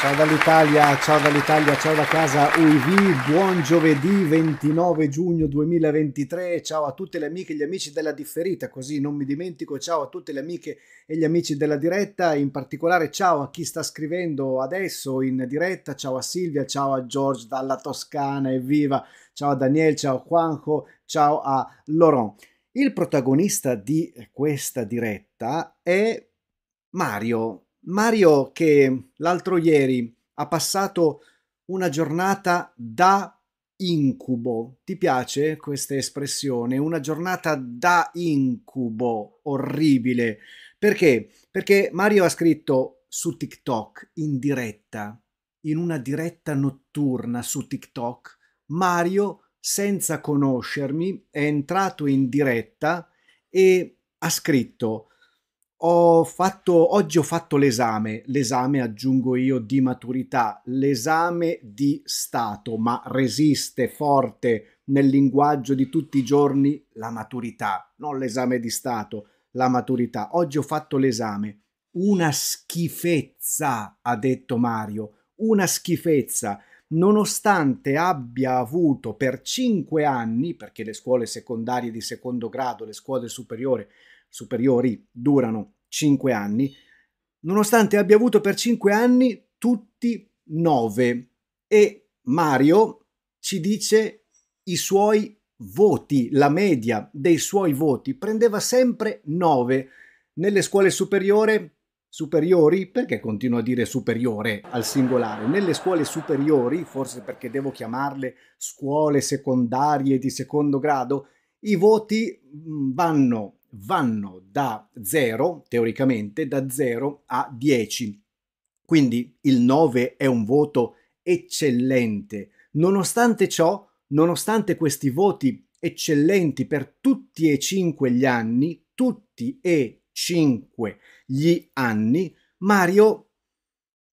Ciao dall'Italia, ciao dall'Italia, ciao da casa UIV, buon giovedì 29 giugno 2023, ciao a tutte le amiche e gli amici della differita, così non mi dimentico, ciao a tutte le amiche e gli amici della diretta, in particolare ciao a chi sta scrivendo adesso in diretta, ciao a Silvia, ciao a George dalla Toscana, evviva, ciao a Daniel, ciao a Juanjo, ciao a Laurent. Il protagonista di questa diretta è Mario, Mario che l'altro ieri ha passato una giornata da incubo. Ti piace questa espressione? Una giornata da incubo, orribile. Perché? Perché Mario ha scritto su TikTok in diretta, in una diretta notturna su TikTok, Mario, senza conoscermi, è entrato in diretta e ha scritto ho fatto, oggi ho fatto l'esame, l'esame aggiungo io di maturità, l'esame di Stato, ma resiste forte nel linguaggio di tutti i giorni la maturità, non l'esame di Stato, la maturità. Oggi ho fatto l'esame. Una schifezza, ha detto Mario, una schifezza. Nonostante abbia avuto per cinque anni, perché le scuole secondarie di secondo grado, le scuole superiori, superiori durano 5 anni, nonostante abbia avuto per 5 anni tutti 9 e Mario ci dice i suoi voti, la media dei suoi voti prendeva sempre 9 nelle scuole superiore, superiori, perché continuo a dire superiore al singolare, nelle scuole superiori, forse perché devo chiamarle scuole secondarie di secondo grado, i voti mm, vanno vanno da 0, teoricamente, da 0 a 10. Quindi il 9 è un voto eccellente. Nonostante ciò, nonostante questi voti eccellenti per tutti e cinque gli anni, tutti e cinque gli anni, Mario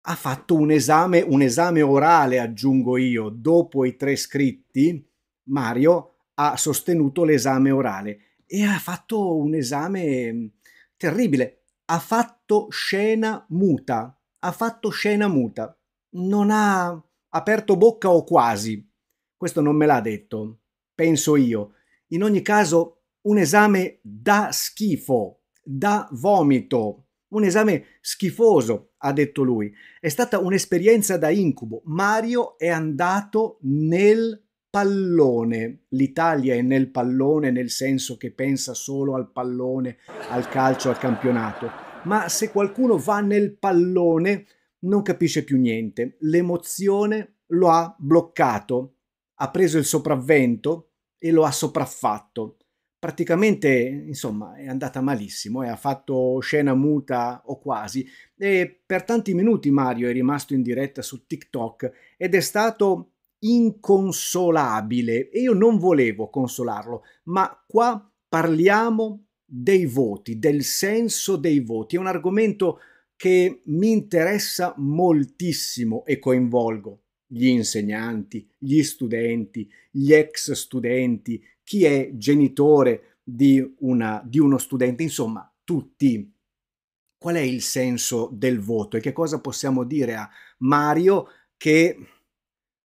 ha fatto un esame, un esame orale, aggiungo io, dopo i tre scritti, Mario ha sostenuto l'esame orale e ha fatto un esame mm, terribile. Ha fatto scena muta, ha fatto scena muta. Non ha aperto bocca o quasi. Questo non me l'ha detto, penso io. In ogni caso, un esame da schifo, da vomito. Un esame schifoso, ha detto lui. È stata un'esperienza da incubo. Mario è andato nel pallone. L'Italia è nel pallone nel senso che pensa solo al pallone, al calcio, al campionato. Ma se qualcuno va nel pallone non capisce più niente. L'emozione lo ha bloccato, ha preso il sopravvento e lo ha sopraffatto. Praticamente, insomma, è andata malissimo e eh, ha fatto scena muta o quasi. E per tanti minuti Mario è rimasto in diretta su TikTok ed è stato inconsolabile e io non volevo consolarlo, ma qua parliamo dei voti, del senso dei voti. È un argomento che mi interessa moltissimo e coinvolgo gli insegnanti, gli studenti, gli ex studenti, chi è genitore di, una, di uno studente, insomma, tutti. Qual è il senso del voto e che cosa possiamo dire a Mario che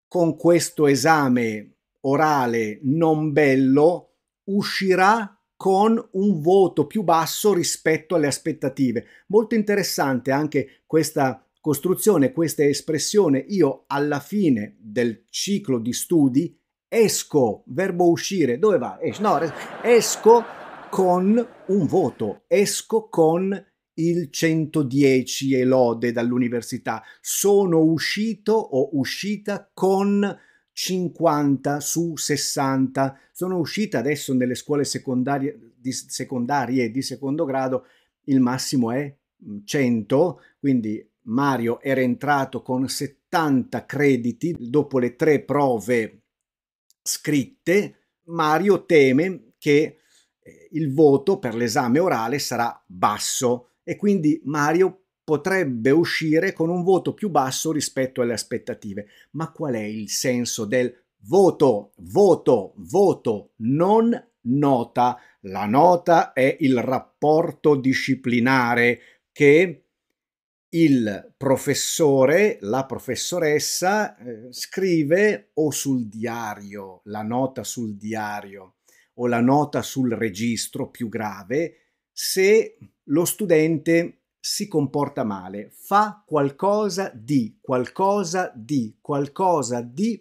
con questo esame orale non bello uscirà con un voto più basso rispetto alle aspettative. Molto interessante anche questa costruzione, questa espressione. Io alla fine del ciclo di studi esco, verbo uscire, dove va? Es- no, esco con un voto, esco con il 110 e lode dall'università. Sono uscito o uscita con 50 su 60. Sono uscita adesso nelle scuole secondarie di, secondarie di secondo grado, il massimo è 100, mm, quindi Mario era entrato con 70 crediti dopo le tre prove scritte. Mario teme che eh, il voto per l'esame orale sarà basso e quindi Mario potrebbe uscire con un voto più basso rispetto alle aspettative. Ma qual è il senso del voto? Voto, voto, non nota. La nota è il rapporto disciplinare che il professore, la professoressa eh, scrive o sul diario, la nota sul diario o la nota sul registro più grave se lo studente si comporta male, fa qualcosa di, qualcosa di, qualcosa di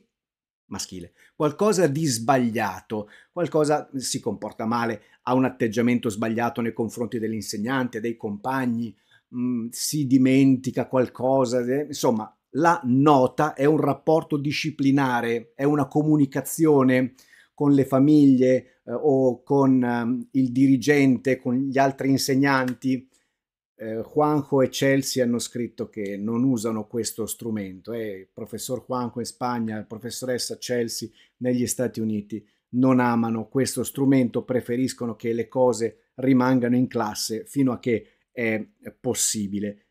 maschile, qualcosa di sbagliato, qualcosa eh, si comporta male, ha un atteggiamento sbagliato nei confronti dell'insegnante, dei compagni, mh, mm, si dimentica qualcosa, eh, insomma, la nota è un rapporto disciplinare, è una comunicazione con le famiglie eh, o con um, il dirigente, con gli altri insegnanti. Eh, Juanjo e Chelsea hanno scritto che non usano questo strumento e eh, il professor Juanjo in Spagna, la professoressa Chelsea negli Stati Uniti non amano questo strumento, preferiscono che le cose rimangano in classe fino a che è possibile.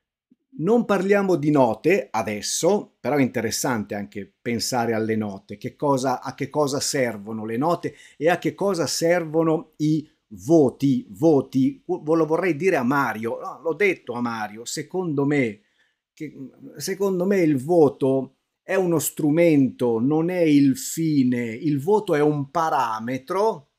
Non parliamo di note adesso, però è interessante anche pensare alle note, che cosa, a che cosa servono le note e a che cosa servono i voti, voti, lo vorrei dire a Mario, no, l'ho detto a Mario, secondo me, che, secondo me il voto è uno strumento, non è il fine, il voto è un parametro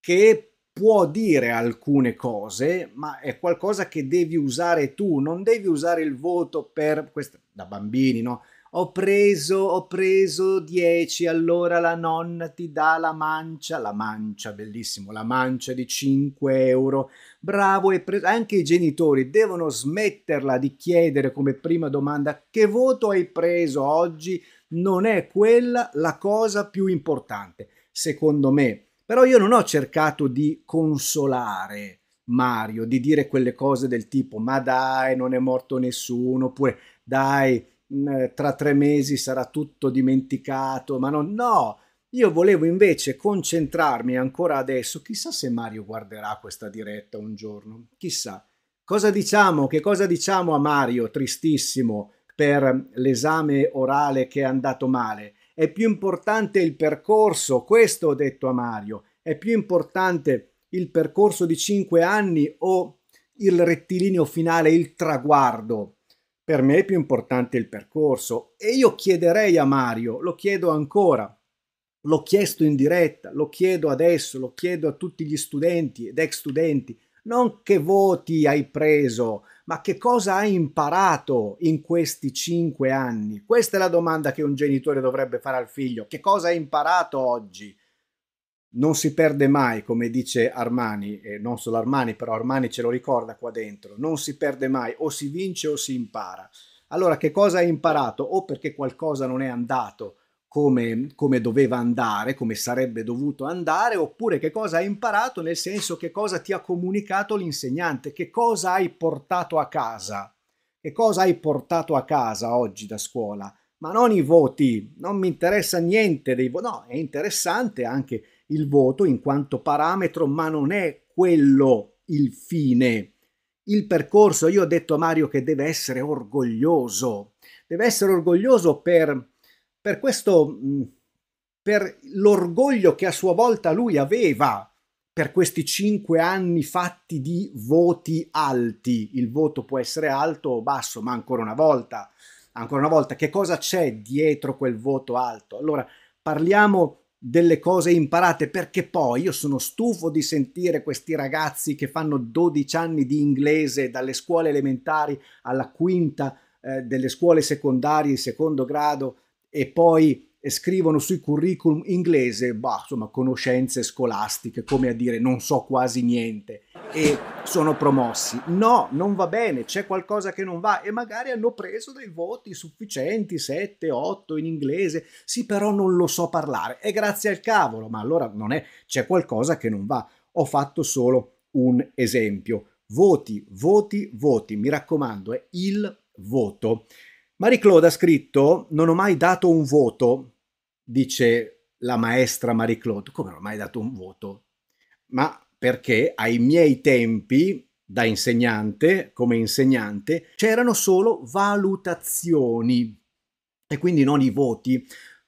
che può dire alcune cose, ma è qualcosa che devi usare tu, non devi usare il voto per questo da bambini, no? Ho preso, ho preso 10, allora la nonna ti dà la mancia, la mancia, bellissimo, la mancia di 5 euro. Bravo, hai Anche i genitori devono smetterla di chiedere come prima domanda che voto hai preso oggi. Non è quella la cosa più importante. Secondo me, però io non ho cercato di consolare Mario, di dire quelle cose del tipo ma dai, non è morto nessuno, oppure dai, mm, tra tre mesi sarà tutto dimenticato, ma no, no, io volevo invece concentrarmi ancora adesso, chissà se Mario guarderà questa diretta un giorno, chissà. Cosa diciamo, che cosa diciamo a Mario, tristissimo, per l'esame orale che è andato male? è più importante il percorso, questo ho detto a Mario, è più importante il percorso di 5 anni o il rettilineo finale, il traguardo. Per me è più importante il percorso e io chiederei a Mario, lo chiedo ancora, l'ho chiesto in diretta, lo chiedo adesso, lo chiedo a tutti gli studenti ed ex studenti, non che voti hai preso, ma che cosa hai imparato in questi cinque anni? Questa è la domanda che un genitore dovrebbe fare al figlio. Che cosa hai imparato oggi? Non si perde mai, come dice Armani, e non solo Armani, però Armani ce lo ricorda qua dentro, non si perde mai, o si vince o si impara. Allora, che cosa hai imparato? O perché qualcosa non è andato come, come, doveva andare, come sarebbe dovuto andare, oppure che cosa hai imparato, nel senso che cosa ti ha comunicato l'insegnante, che cosa hai portato a casa, che cosa hai portato a casa oggi da scuola. Ma non i voti, non mi interessa niente dei voti, no, è interessante anche il voto in quanto parametro, ma non è quello il fine. Il percorso, io ho detto a Mario che deve essere orgoglioso, deve essere orgoglioso per per questo, per l'orgoglio che a sua volta lui aveva per questi cinque anni fatti di voti alti. Il voto può essere alto o basso, ma ancora una volta, ancora una volta, che cosa c'è dietro quel voto alto? Allora, parliamo delle cose imparate perché poi io sono stufo di sentire questi ragazzi che fanno 12 anni di inglese dalle scuole elementari alla quinta eh, delle scuole secondarie, secondo grado, e poi scrivono sui curriculum inglese, bah, insomma, conoscenze scolastiche, come a dire non so quasi niente e sono promossi. No, non va bene, c'è qualcosa che non va e magari hanno preso dei voti sufficienti, 7, 8 in inglese. Sì, però non lo so parlare. E grazie al cavolo, ma allora non è c'è qualcosa che non va. Ho fatto solo un esempio. Voti, voti, voti, mi raccomando, è il voto. Marie Claude ha scritto: Non ho mai dato un voto, dice la maestra Marie Claude. Come non ho mai dato un voto? Ma perché ai miei tempi, da insegnante, come insegnante, c'erano solo valutazioni e quindi non i voti.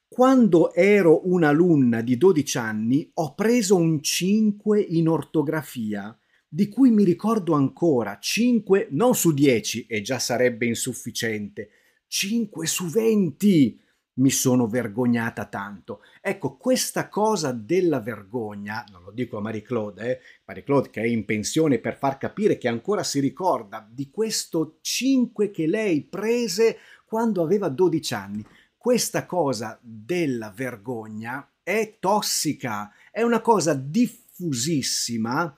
Quando ero un'alunna di 12 anni ho preso un 5 in ortografia di cui mi ricordo ancora 5 non su 10 e già sarebbe insufficiente, 5 su 20 mi sono vergognata tanto. Ecco, questa cosa della vergogna, non lo dico a Marie Claude, eh? Marie Claude che è in pensione per far capire che ancora si ricorda di questo 5 che lei prese quando aveva 12 anni. Questa cosa della vergogna è tossica, è una cosa diffusissima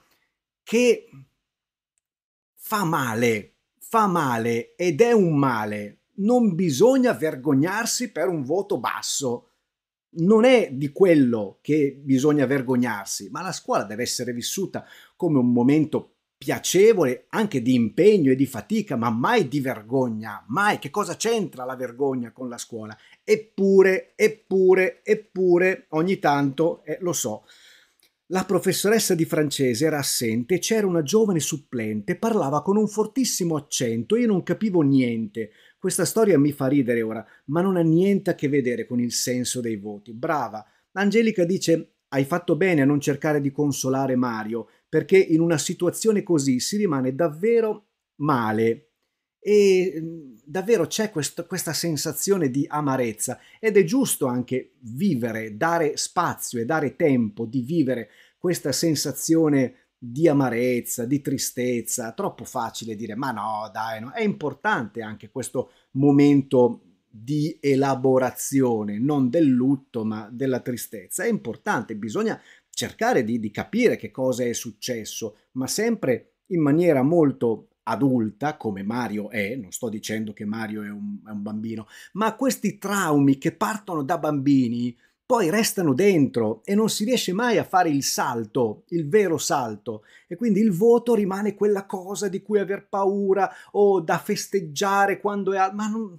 che fa male, fa male ed è un male non bisogna vergognarsi per un voto basso. Non è di quello che bisogna vergognarsi, ma la scuola deve essere vissuta come un momento piacevole anche di impegno e di fatica, ma mai di vergogna, mai. Che cosa c'entra la vergogna con la scuola? Eppure, eppure, eppure, ogni tanto, eh, lo so. La professoressa di francese era assente c'era una giovane supplente, parlava con un fortissimo accento, io non capivo niente. Questa storia mi fa ridere ora, ma non ha niente a che vedere con il senso dei voti. Brava. Angelica dice hai fatto bene a non cercare di consolare Mario, perché in una situazione così si rimane davvero male. E mm, davvero c'è questo, questa sensazione di amarezza ed è giusto anche vivere, dare spazio e dare tempo di vivere questa sensazione di amarezza, di tristezza, troppo facile dire ma no, dai, no. è importante anche questo momento di elaborazione, non del lutto, ma della tristezza. È importante, bisogna cercare di, di capire che cosa è successo, ma sempre in maniera molto adulta, come Mario è, non sto dicendo che Mario è un, è un bambino, ma questi traumi che partono da bambini, poi restano dentro e non si riesce mai a fare il salto, il vero salto. E quindi il voto rimane quella cosa di cui aver paura o da festeggiare quando è... Al... Ma non,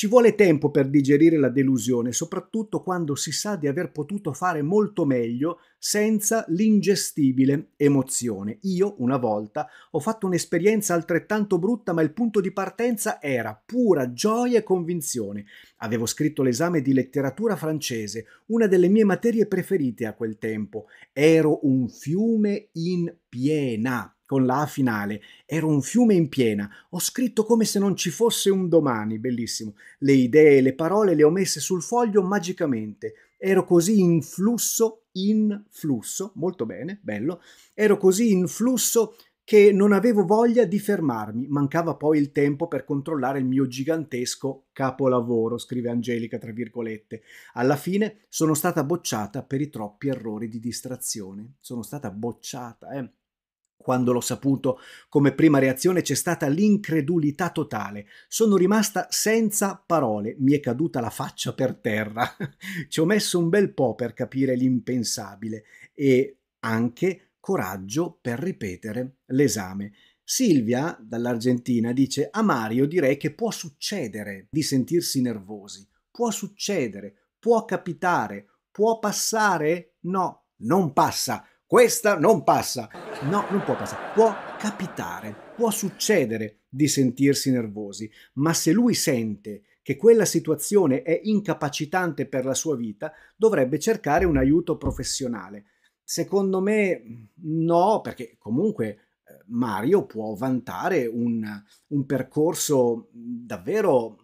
ci vuole tempo per digerire la delusione, soprattutto quando si sa di aver potuto fare molto meglio senza l'ingestibile emozione. Io, una volta, ho fatto un'esperienza altrettanto brutta, ma il punto di partenza era pura gioia e convinzione. Avevo scritto l'esame di letteratura francese, una delle mie materie preferite a quel tempo. Ero un fiume in piena con la A finale. Era un fiume in piena. Ho scritto come se non ci fosse un domani, bellissimo. Le idee, le parole le ho messe sul foglio magicamente. Ero così in flusso, in flusso, molto bene, bello. Ero così in flusso che non avevo voglia di fermarmi. Mancava poi il tempo per controllare il mio gigantesco capolavoro, scrive Angelica tra virgolette. Alla fine sono stata bocciata per i troppi errori di distrazione. Sono stata bocciata, eh. Quando l'ho saputo, come prima reazione c'è stata l'incredulità totale. Sono rimasta senza parole, mi è caduta la faccia per terra. Ci ho messo un bel po' per capire l'impensabile e anche coraggio per ripetere l'esame. Silvia, dall'Argentina, dice a Mario direi che può succedere di sentirsi nervosi. Può succedere, può capitare, può passare? No, non passa questa non passa. No, non può passare, può capitare, può succedere di sentirsi nervosi, ma se lui sente che quella situazione è incapacitante per la sua vita, dovrebbe cercare un aiuto professionale. Secondo me no, perché comunque eh, Mario può vantare un, un percorso davvero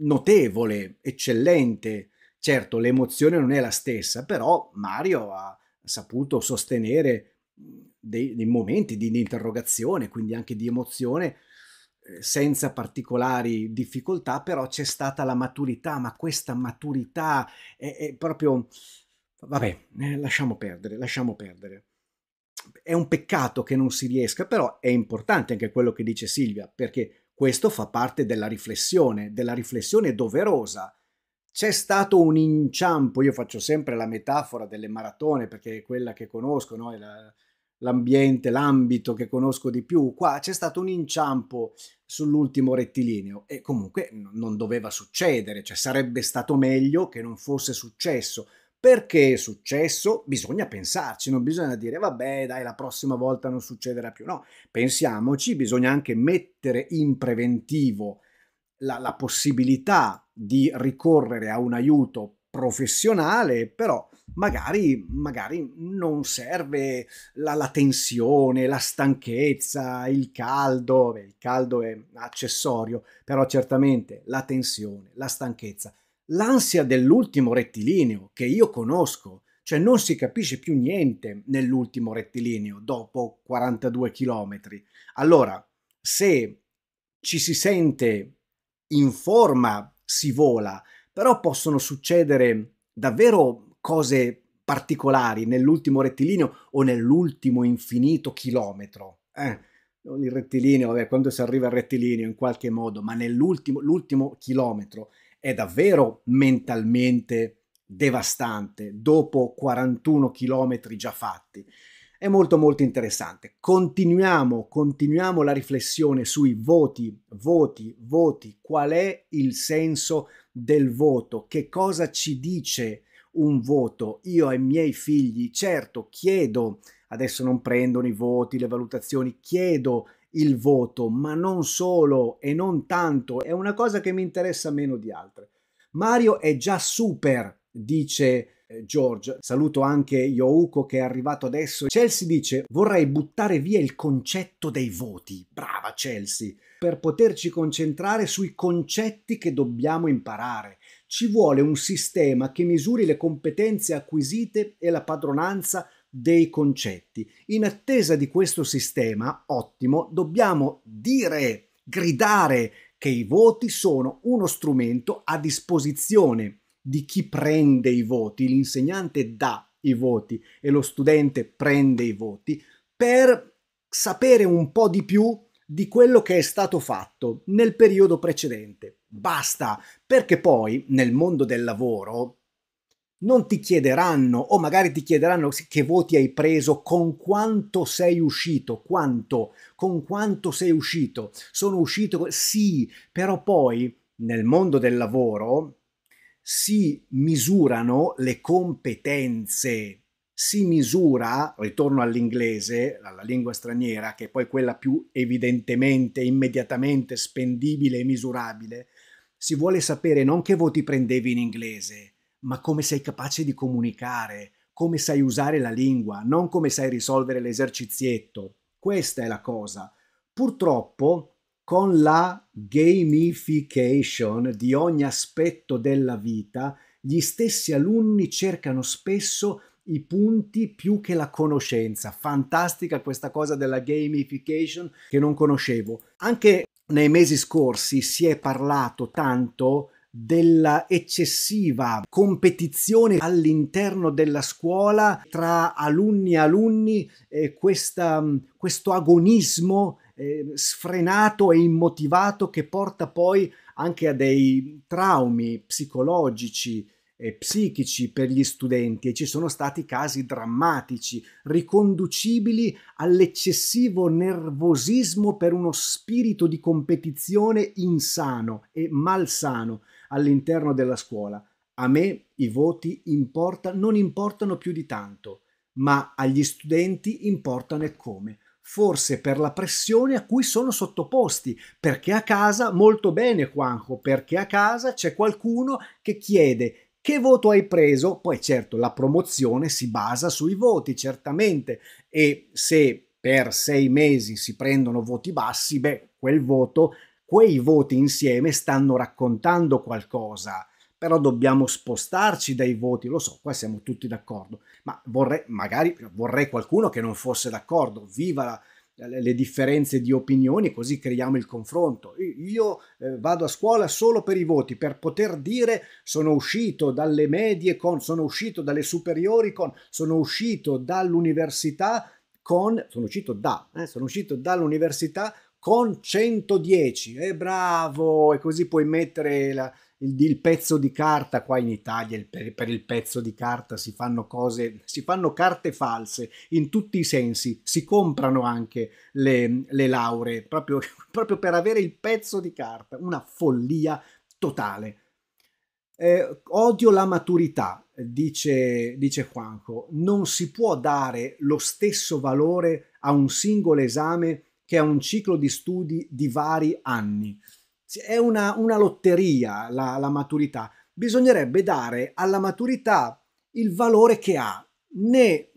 notevole, eccellente. Certo, l'emozione non è la stessa, però Mario ha saputo sostenere dei, dei momenti di interrogazione, quindi anche di emozione, eh, senza particolari difficoltà, però c'è stata la maturità, ma questa maturità è, è proprio... Vabbè, eh, lasciamo perdere, lasciamo perdere. È un peccato che non si riesca, però è importante anche quello che dice Silvia, perché questo fa parte della riflessione, della riflessione doverosa c'è stato un inciampo, io faccio sempre la metafora delle maratone perché è quella che conosco, no? la, l'ambiente, l'ambito che conosco di più, qua c'è stato un inciampo sull'ultimo rettilineo e comunque non doveva succedere, cioè sarebbe stato meglio che non fosse successo. Perché è successo? Bisogna pensarci, non bisogna dire vabbè dai la prossima volta non succederà più, no, pensiamoci, bisogna anche mettere in preventivo la, la possibilità di ricorrere a un aiuto professionale, però magari, magari non serve la, la, tensione, la stanchezza, il caldo, Beh, il caldo è accessorio, però certamente la tensione, la stanchezza, l'ansia dell'ultimo rettilineo che io conosco, cioè non si capisce più niente nell'ultimo rettilineo dopo 42 km. Allora, se ci si sente in forma si vola, però possono succedere davvero cose particolari nell'ultimo rettilineo o nell'ultimo infinito chilometro. Eh, il rettilineo, vabbè, quando si arriva al rettilineo in qualche modo, ma nell'ultimo chilometro è davvero mentalmente devastante dopo 41 chilometri già fatti è molto molto interessante. Continuiamo, continuiamo la riflessione sui voti, voti, voti, qual è il senso del voto, che cosa ci dice un voto. Io ai miei figli, certo, chiedo, adesso non prendono i voti, le valutazioni, chiedo il voto, ma non solo e non tanto, è una cosa che mi interessa meno di altre. Mario è già super, dice eh, George. Saluto anche Youko che è arrivato adesso. Chelsea dice vorrei buttare via il concetto dei voti. Brava Chelsea! Per poterci concentrare sui concetti che dobbiamo imparare. Ci vuole un sistema che misuri le competenze acquisite e la padronanza dei concetti. In attesa di questo sistema ottimo, dobbiamo dire, gridare che i voti sono uno strumento a disposizione di chi prende i voti, l'insegnante dà i voti e lo studente prende i voti per sapere un po' di più di quello che è stato fatto nel periodo precedente. Basta, perché poi nel mondo del lavoro non ti chiederanno o magari ti chiederanno che voti hai preso, con quanto sei uscito, quanto, con quanto sei uscito. Sono uscito, sì, però poi nel mondo del lavoro si misurano le competenze, si misura, ritorno all'inglese, alla lingua straniera, che è poi quella più evidentemente, immediatamente spendibile e misurabile, si vuole sapere non che voti prendevi in inglese, ma come sei capace di comunicare, come sai usare la lingua, non come sai risolvere l'esercizietto. Questa è la cosa. Purtroppo con la gamification di ogni aspetto della vita, gli stessi alunni cercano spesso i punti più che la conoscenza. Fantastica questa cosa della gamification che non conoscevo. Anche nei mesi scorsi si è parlato tanto dell'eccessiva competizione all'interno della scuola tra alunni e alunni, eh, questa, questo agonismo eh, sfrenato e immotivato che porta poi anche a dei traumi psicologici e psichici per gli studenti e ci sono stati casi drammatici riconducibili all'eccessivo nervosismo per uno spirito di competizione insano e malsano all'interno della scuola. A me i voti importa, non importano più di tanto, ma agli studenti importano e come forse per la pressione a cui sono sottoposti, perché a casa, molto bene Juanjo, perché a casa c'è qualcuno che chiede che voto hai preso? Poi certo la promozione si basa sui voti, certamente, e se per sei mesi si prendono voti bassi, beh, quel voto, quei voti insieme stanno raccontando qualcosa però dobbiamo spostarci dai voti, lo so, qua siamo tutti d'accordo, ma vorrei, magari vorrei qualcuno che non fosse d'accordo, viva la, le differenze di opinioni, così creiamo il confronto. Io eh, vado a scuola solo per i voti, per poter dire sono uscito dalle medie con, sono uscito dalle superiori con, sono uscito dall'università con, sono uscito da, eh, sono uscito dall'università con 110. E eh, bravo, e così puoi mettere la, il, il, pezzo di carta qua in Italia per, per il pezzo di carta si fanno cose si fanno carte false in tutti i sensi si comprano anche le, le lauree proprio, proprio per avere il pezzo di carta una follia totale eh, odio la maturità dice, dice Juanco non si può dare lo stesso valore a un singolo esame che a un ciclo di studi di vari anni è una, una lotteria la, la maturità. Bisognerebbe dare alla maturità il valore che ha, né,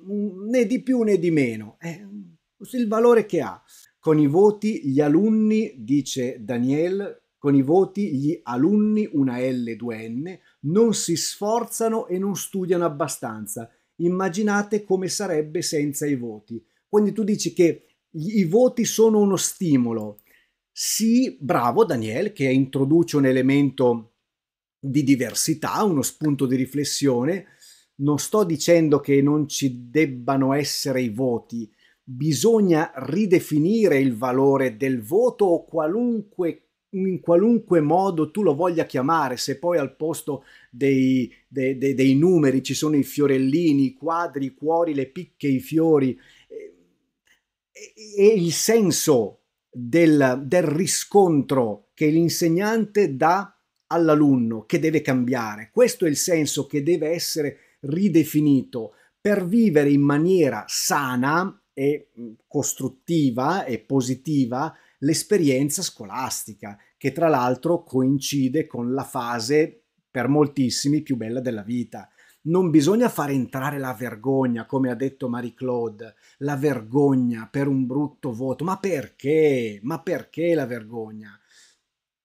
né, di più né di meno, eh, il valore che ha. Con i voti gli alunni, dice Daniel, con i voti gli alunni, una L, 2 N, non si sforzano e non studiano abbastanza. Immaginate come sarebbe senza i voti. Quindi tu dici che i voti sono uno stimolo, sì, bravo Daniel, che introduce un elemento di diversità, uno spunto di riflessione. Non sto dicendo che non ci debbano essere i voti, bisogna ridefinire il valore del voto o qualunque, in qualunque modo tu lo voglia chiamare, se poi al posto dei, dei, dei, dei numeri ci sono i fiorellini, i quadri, i cuori, le picche, i fiori. Eh, e, e il senso del, del riscontro che l'insegnante dà all'alunno che deve cambiare. Questo è il senso che deve essere ridefinito per vivere in maniera sana e mm, costruttiva e positiva l'esperienza scolastica, che tra l'altro coincide con la fase per moltissimi più bella della vita non bisogna far entrare la vergogna, come ha detto Marie Claude, la vergogna per un brutto voto. Ma perché? Ma perché la vergogna?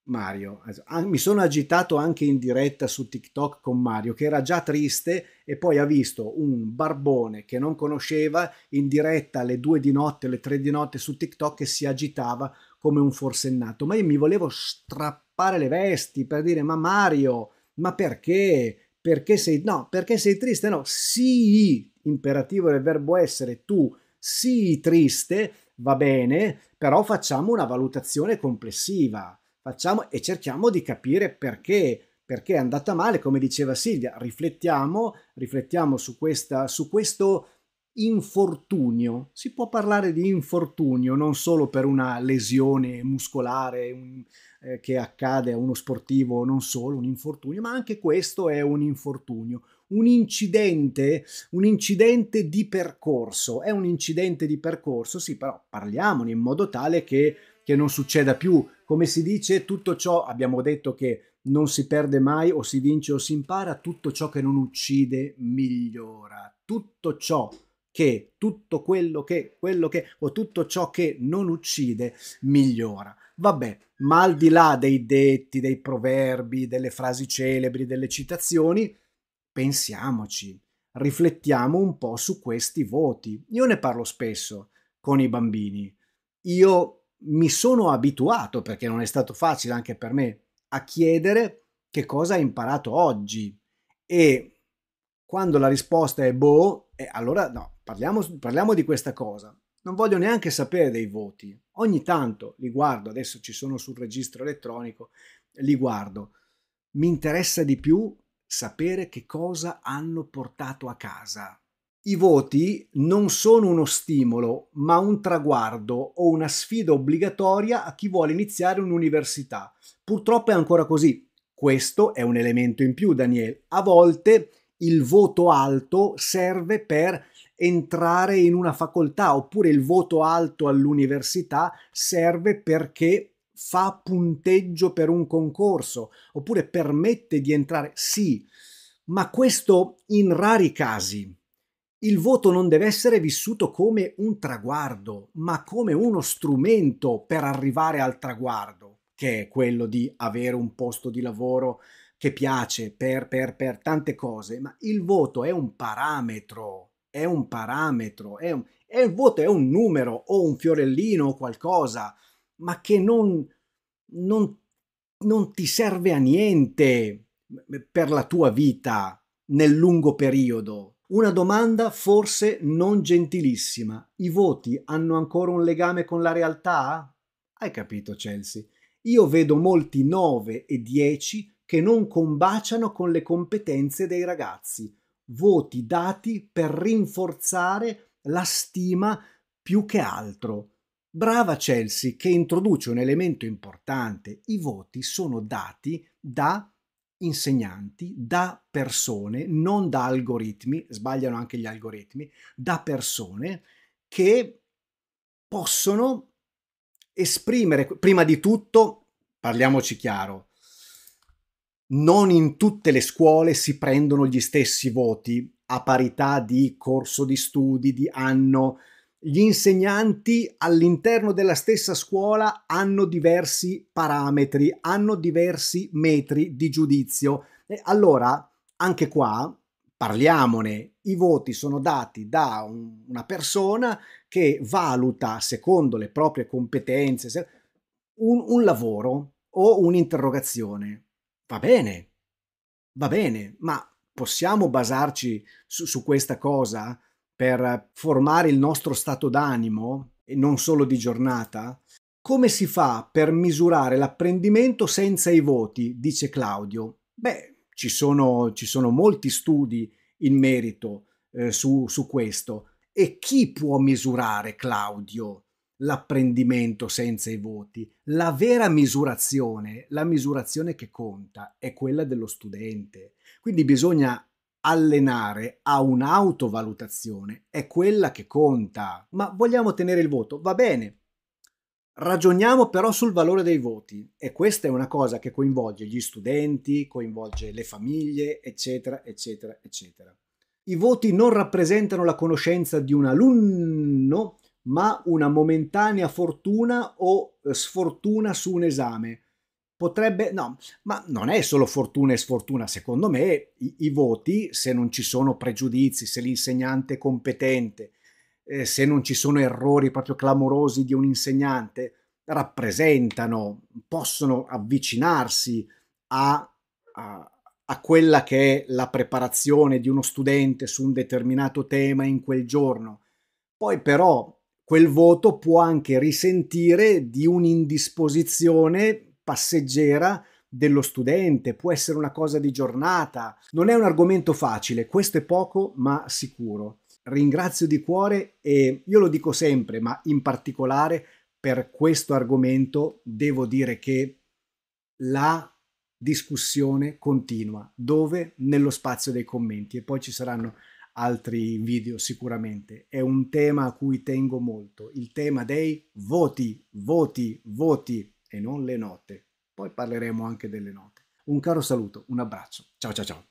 Mario, ah, mi sono agitato anche in diretta su TikTok con Mario che era già triste e poi ha visto un barbone che non conosceva in diretta alle due di notte, alle tre di notte su TikTok che si agitava come un forsennato. Ma io mi volevo strappare le vesti per dire ma Mario, ma perché? Perché sei, no, perché sei triste? No, sii, imperativo del verbo essere, tu sii triste, va bene, però facciamo una valutazione complessiva. Facciamo e cerchiamo di capire perché, perché è andata male, come diceva Silvia, riflettiamo, riflettiamo su, questa, su questo infortunio. Si può parlare di infortunio non solo per una lesione muscolare, un, eh, che accade a uno sportivo non solo, un infortunio, ma anche questo è un infortunio. Un incidente, un incidente di percorso, è un incidente di percorso, sì, però parliamone in modo tale che, che non succeda più. Come si dice, tutto ciò, abbiamo detto che non si perde mai o si vince o si impara, tutto ciò che non uccide migliora. Tutto ciò che tutto quello che, quello che, o tutto ciò che non uccide migliora. Vabbè, ma al di là dei detti, dei proverbi, delle frasi celebri, delle citazioni, pensiamoci, riflettiamo un po' su questi voti. Io ne parlo spesso con i bambini. Io mi sono abituato, perché non è stato facile anche per me, a chiedere che cosa hai imparato oggi e quando la risposta è boh, e allora no, parliamo, parliamo di questa cosa. Non voglio neanche sapere dei voti. Ogni tanto li guardo, adesso ci sono sul registro elettronico, li guardo. Mi interessa di più sapere che cosa hanno portato a casa. I voti non sono uno stimolo, ma un traguardo o una sfida obbligatoria a chi vuole iniziare un'università. Purtroppo è ancora così. Questo è un elemento in più, Daniel. A volte il voto alto serve per entrare in una facoltà oppure il voto alto all'università serve perché fa punteggio per un concorso oppure permette di entrare. Sì, ma questo in rari casi. Il voto non deve essere vissuto come un traguardo, ma come uno strumento per arrivare al traguardo, che è quello di avere un posto di lavoro che piace, per, per, per tante cose, ma il voto è un parametro, è un parametro, è un, è il voto è un numero o un fiorellino o qualcosa, ma che non, non, non ti serve a niente per la tua vita nel lungo periodo. Una domanda forse non gentilissima. I voti hanno ancora un legame con la realtà? Hai capito Chelsea? Io vedo molti 9 e 10 che non combaciano con le competenze dei ragazzi. Voti dati per rinforzare la stima più che altro. Brava Chelsea che introduce un elemento importante. I voti sono dati da insegnanti, da persone, non da algoritmi, sbagliano anche gli algoritmi, da persone che possono esprimere, prima di tutto, parliamoci chiaro, non in tutte le scuole si prendono gli stessi voti a parità di corso di studi, di anno. Gli insegnanti all'interno della stessa scuola hanno diversi parametri, hanno diversi metri di giudizio. E allora, anche qua, parliamone, i voti sono dati da un, una persona che valuta, secondo le proprie competenze, un, un lavoro o un'interrogazione Va bene, va bene, ma possiamo basarci su, su questa cosa per formare il nostro stato d'animo e non solo di giornata? Come si fa per misurare l'apprendimento senza i voti? dice Claudio. Beh, ci sono, ci sono molti studi in merito eh, su, su questo. E chi può misurare Claudio? l'apprendimento senza i voti. La vera misurazione, la misurazione che conta, è quella dello studente. Quindi bisogna allenare a un'autovalutazione, è quella che conta. Ma vogliamo tenere il voto? Va bene. Ragioniamo però sul valore dei voti e questa è una cosa che coinvolge gli studenti, coinvolge le famiglie, eccetera, eccetera, eccetera. I voti non rappresentano la conoscenza di un alunno, ma una momentanea fortuna o eh, sfortuna su un esame. Potrebbe, no, ma non è solo fortuna e sfortuna, secondo me i, i voti, se non ci sono pregiudizi, se l'insegnante è competente, eh, se non ci sono errori proprio clamorosi di un insegnante, rappresentano, possono avvicinarsi a, a, a quella che è la preparazione di uno studente su un determinato tema in quel giorno. Poi però quel voto può anche risentire di un'indisposizione passeggera dello studente, può essere una cosa di giornata. Non è un argomento facile, questo è poco ma sicuro. Ringrazio di cuore e io lo dico sempre, ma in particolare per questo argomento devo dire che la discussione continua, dove? Nello spazio dei commenti e poi ci saranno altri video sicuramente. È un tema a cui tengo molto, il tema dei voti, voti, voti e non le note. Poi parleremo anche delle note. Un caro saluto, un abbraccio. Ciao ciao ciao.